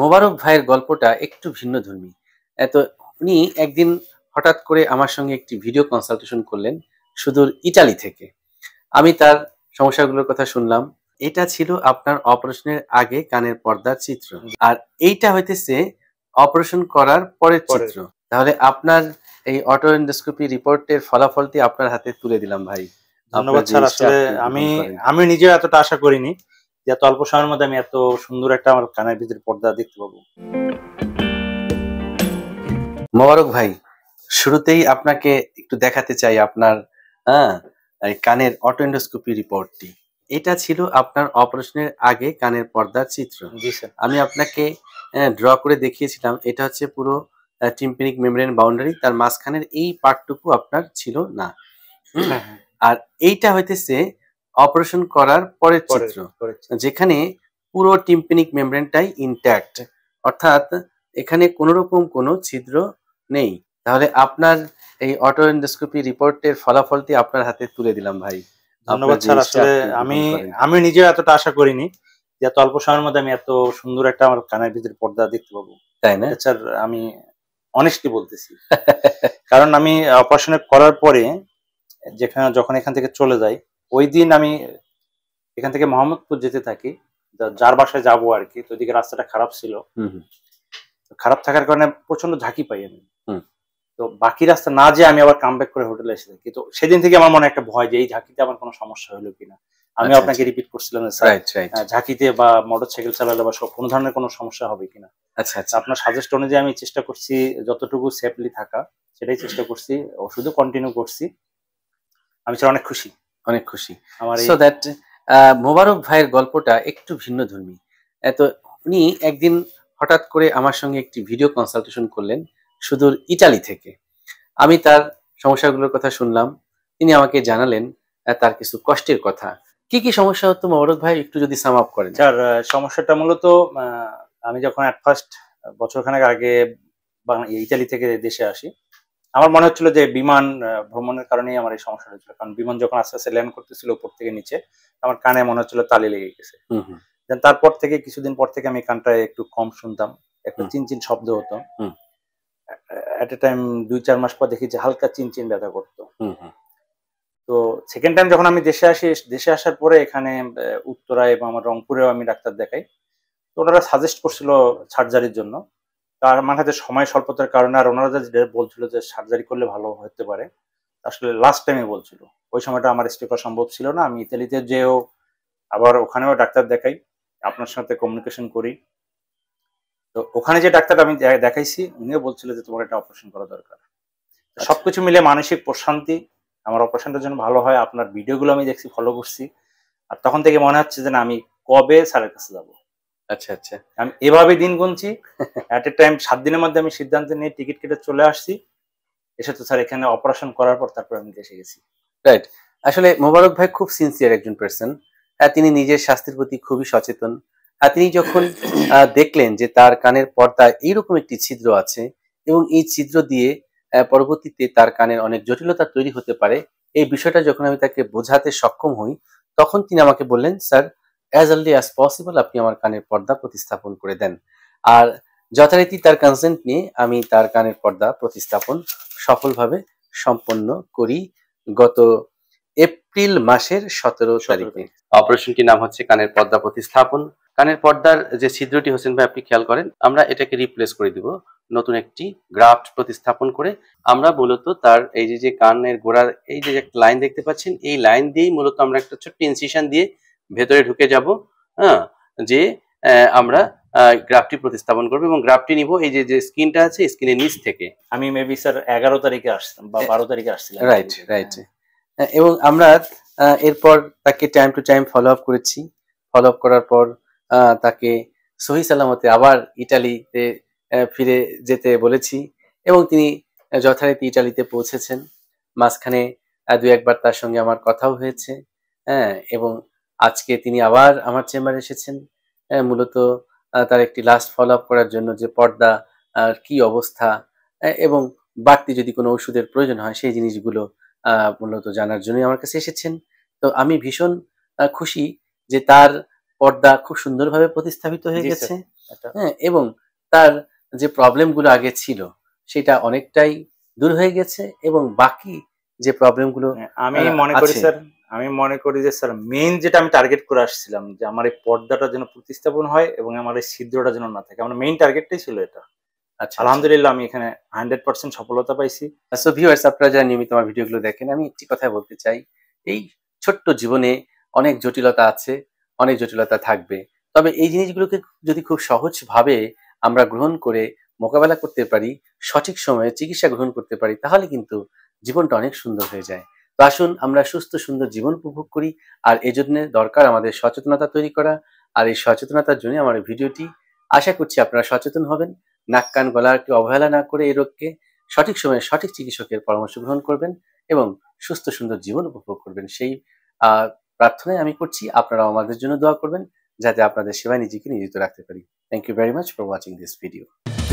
মোবারক ভাইয়ের গল্পটা একটু ভিন্ন ধর্মী এত উনি একদিন হঠাৎ করে আমার সঙ্গে একটি ভিডিও কনসালটেশন করলেন সুদূর ইটালি থেকে আমি তার সমস্যাগুলোর কথা শুনলাম এটা ছিল আপনার অপারেশনের আগে কানের পর্দার চিত্র আর এইটা হইতেছে অপারেশন করার পরের চিত্র তাহলে আপনার এই অটো ইন্ডোস্কোপি রিপোর্টের ফলাফলটি আপনার হাতে তুলে দিলাম ভাই ধন্যবাদ স্যার আসলে আমি আমি নিজেও এতটা আশা করিনি যে এত অল্প সময়ের মধ্যে আমি এত সুন্দর একটা আমার কানের ভিতরে পর্দা দেখতে পাবো মোবারক ভাই শুরুতেই আপনাকে একটু দেখাতে চাই আপনার হ্যাঁ কানের অটোএন্ডোস্কোপি রিপোর্টটি এটা ছিল আপনার অপারেশনের আগে কানের পর্দার চিত্র জি স্যার আমি আপনাকে হ্যাঁ, ড্র করে দেখিয়েছিলাম এটা হচ্ছে পুরো টিম্পেনিক মেমোরিয়ান বাউন্ডারি তার মাঝখানের এই পার্টটুকু আপনার ছিল না হ্যাঁ, হ্যাঁ। আর এইটা হইতেছে অপারেশন করার পরের চিত্র যেখানে পুরো টিম্পেনিক মেমব্রেনটাই ইনট্যাক্ট অর্থাৎ এখানে কোনো রকম কোনো ছিদ্র নেই তাহলে আপনার এই অটো এন্ডোস্কোপি রিপোর্টের ফলাফলটি আপনার হাতে তুলে দিলাম ভাই ধন্যবাদ স্যার আসলে আমি আমি নিজে এতটা আশা করিনি যে এত অল্প সময়ের মধ্যে আমি এত সুন্দর একটা আমার কানের ভিতরে পর্দা দেখতে পাবো তাই না স্যার আচ্ছা, আমি অনেস্টলি বলতেছি কারণ আমি অপারেশন করার পরে যেখানে যখন এখান থেকে চলে যাই ওই দিন আমি এখান থেকে মোহাম্মদপুর যেতে থাকি যার বাসায় যাব আর কি তো ওইদিকে রাস্তাটা খারাপ ছিল খারাপ থাকার কারণে প্রচন্ড ঝাঁকি পাই আমি তো বাকি রাস্তা না যে আমি আবার কাম করে হোটেলে এসে থাকি তো সেদিন থেকে আমার মনে একটা ভয় যে এই ঝাঁকিতে আমার কোনো সমস্যা হলো কিনা আমি আচ্ছা, আপনাকে রিপিট আচ্ছা। করছিলাম ঝাঁকিতে বা মোটর সাইকেল চালালে বা কোনো ধরনের কোনো সমস্যা হবে কিনা আচ্ছা, আচ্ছা। আপনার সাজেস্ট অনুযায়ী আমি চেষ্টা করছি যতটুকু সেফলি থাকা সেটাই চেষ্টা করছি ওষুধও কন্টিনিউ করছি আমি স্যার অনেক খুশি অনেক খুশি সো দ্যাট মোবারক ভাইয়ের গল্পটা একটু ভিন্ন ধর্মী তো উনি একদিন হঠাৎ করে আমার সঙ্গে একটি ভিডিও কনসালটেশন করলেন সুদূর ইটালি থেকে আমি তার সমস্যাগুলোর কথা শুনলাম তিনি আমাকে জানালেন তার কিছু কষ্টের কথা কি কি সমস্যা হতো মোবারক ভাই একটু যদি সাম আপ করেন স্যার সমস্যাটা মূলত আমি যখন অ্যাট ফার্স্ট বছরখানেক আগে ইটালি থেকে দেশে আসি আমার মনে হচ্ছিল যে বিমান ভ্রমণের কারণেই আমার এই সমস্যা হয়েছিল কারণ বিমান যখন আস্তে আস্তে ল্যান্ড করতেছিল উপর থেকে নিচে আমার কানে মনে হচ্ছিল তালি লেগে গেছে দেন তারপর থেকে কিছুদিন পর থেকে আমি কানটায় একটু কম শুনতাম একটা চিনচিন শব্দ হতো এট এ টাইম দুই চার মাস পর দেখি যে হালকা চিনচিন ব্যথা করতো তো সেকেন্ড টাইম যখন আমি দেশে আসি দেশে আসার পরে এখানে উত্তরায় এবং আমার রংপুরেও আমি ডাক্তার দেখাই তো ওনারা সাজেস্ট করছিল সার্জারির জন্য তার মানে হাতে সময় স্বল্পতার কারণে আর ওনারা যে বলছিল যে সার্জারি করলে ভালো হতে পারে আসলে লাস্ট টাইমে বলছিল ওই সময়টা আমার স্টে করা সম্ভব ছিল না আমি ইতালিতে যেও আবার ওখানেও ডাক্তার দেখাই আপনার সাথে কমিউনিকেশন করি তো ওখানে যে ডাক্তার আমি দেখাইছি উনিও বলছিল যে তোমার একটা অপারেশন করা দরকার আচ্ছা। সবকিছু মিলে মানসিক প্রশান্তি আমার অপারেশনটা যেন ভালো হয় আপনার ভিডিওগুলো আমি দেখছি ফলো করছি আর তখন থেকে মনে হচ্ছে যে না আমি কবে স্যারের কাছে যাবো আচ্ছা আচ্ছা আমি এভাবে দিন গুনছি অ্যাট এ টাইম সাত দিনের মধ্যে আমি সিদ্ধান্ত নিয়ে টিকিট কেটে চলে আসছি এসে তো স্যার এখানে অপারেশন করার পর তারপর আমি দেশে গেছি রাইট আসলে মোবারক ভাই খুব সিনসিয়ার একজন পার্সন হ্যাঁ, তিনি নিজের স্বাস্থ্যের প্রতি খুবই সচেতন আর হ্যাঁ, তিনি যখন দেখলেন যে তার কানের পর্দায় এইরকম একটি ছিদ্র আছে এবং এই ছিদ্র দিয়ে পরবর্তীতে তার কানের অনেক জটিলতা তৈরি হতে পারে এই বিষয়টা যখন আমি তাকে বোঝাতে সক্ষম হই তখন তিনি আমাকে বললেন sir as early as possible আপনি আমার কানের পর্দা প্রতিস্থাপন করে দেন আর যথারীতি তার কনসেন্ট নিয়ে আমি তার কানের পর্দা প্রতিস্থাপন সফলভাবে সম্পন্ন করি গত এপ্রিল মাসের সতেরো তারিখে অপারেশনটি নাম হচ্ছে কানের পর্দা প্রতিস্থাপন কানের পর্দার যে ছিদ্রটি হোসেন ভাই আপনি খেয়াল করেন আমরা এটাকে রিপ্লেস করে দিব নতুন একটি গ্রাফট প্রতিস্থাপন করে আমরা মূলত তার এই যে যে কানের গোড়ার এই যে একটা লাইন দেখতে পাচ্ছেন এই লাইন দিয়েই মূলত আমরা একটা ছোট্ট ইনসিশন দিয়ে ভেতরে ঢুকে যাব হ্যাঁ যে আমরা গ্রাফটি প্রতিস্থাপন করবো এবং গ্রাফটি নিব এই যে যে আছে স্কিনের নিচ থেকে আমি মেবি স্যার এগারো তারিখে আসতাম বা বারো তারিখে আসছিলাম রাইট হ্যাঁ। রাইট এবং আমরা এরপর তাকে time to time follow up করেছি ফলো আপ করার পর তাকে সহি সালামতে আবার ইটালিতে ফিরে যেতে বলেছি এবং তিনি যথারীতি ইটালিতে পৌঁছেছেন মাঝখানে দু একবার তার সঙ্গে আমার কথাও হয়েছে হ্যাঁ এবং আজকে তিনি আবার আমার চেম্বারে এসেছেন হ্যাঁ, মূলত তার একটি লাস্ট ফলো আপ করার জন্য যে পর্দা কি অবস্থা এবং বাড়তি যদি কোনো ওষুধের প্রয়োজন হয় সেই জিনিসগুলো মূলত জানার জন্যই আমার কাছে এসেছেন তো আমি ভীষণ খুশি যে তার পর্দা খুব সুন্দরভাবে প্রতিস্থাপিত হয়ে গেছে হ্যাঁ এবং তার যে প্রবলেমগুলো আগে ছিল সেটা অনেকটাই দূর হয়ে গেছে এবং বাকি যে প্রবলেমগুলো হ্যাঁ, আমি মনে করি স্যার আমি মনে করি যে স্যার মেইন যেটা আমি টার্গেট করে আসছিলাম যে আমার এই পর্দাটা যেন প্রতিস্থাপন হয় এবং আমার এই ছিদ্রটা যেন না থাকে আমার মেইন টার্গেটটাই ছিল এটা আচ্ছা, আচ্ছা আলহামদুলিল্লাহ আমি এখানে হান্ড্রেড পার্সেন্ট সফলতা পাইছি সো ভিউয়ার্স আপনারা যারা নিয়মিত আমার ভিডিওগুলো দেখেন আমি একটি কথা বলতে চাই এই ছোট্ট জীবনে অনেক জটিলতা আছে অনেক জটিলতা থাকবে তবে এই জিনিসগুলোকে যদি খুব সহজভাবে আমরা গ্রহণ করে মোকাবেলা করতে পারি সঠিক সময়ে চিকিৎসা গ্রহণ করতে পারি তাহলে কিন্তু জীবনটা অনেক সুন্দর হয়ে যায় তো আসুন আমরা সুস্থ সুন্দর জীবন উপভোগ করি আর এজন্য দরকার আমাদের সচেতনতা তৈরি করা আর এই সচেতনতার জন্য আমার ভিডিওটি আশা করছি আপনারা সচেতন হবেন নাক কান গলাকে অবহেলা না করে এই রোগকে সঠিক সময়ে সঠিক চিকিৎসকের পরামর্শ গ্রহণ করবেন এবং সুস্থ সুন্দর জীবন উপভোগ করবেন সেই প্রার্থনায় আমি করছি আপনারা আমাদের জন্য দোয়া করবেন যাতে আপনাদের সেবায় নিজেকে নিয়োজিত রাখতে পারি thank you very much for watching this video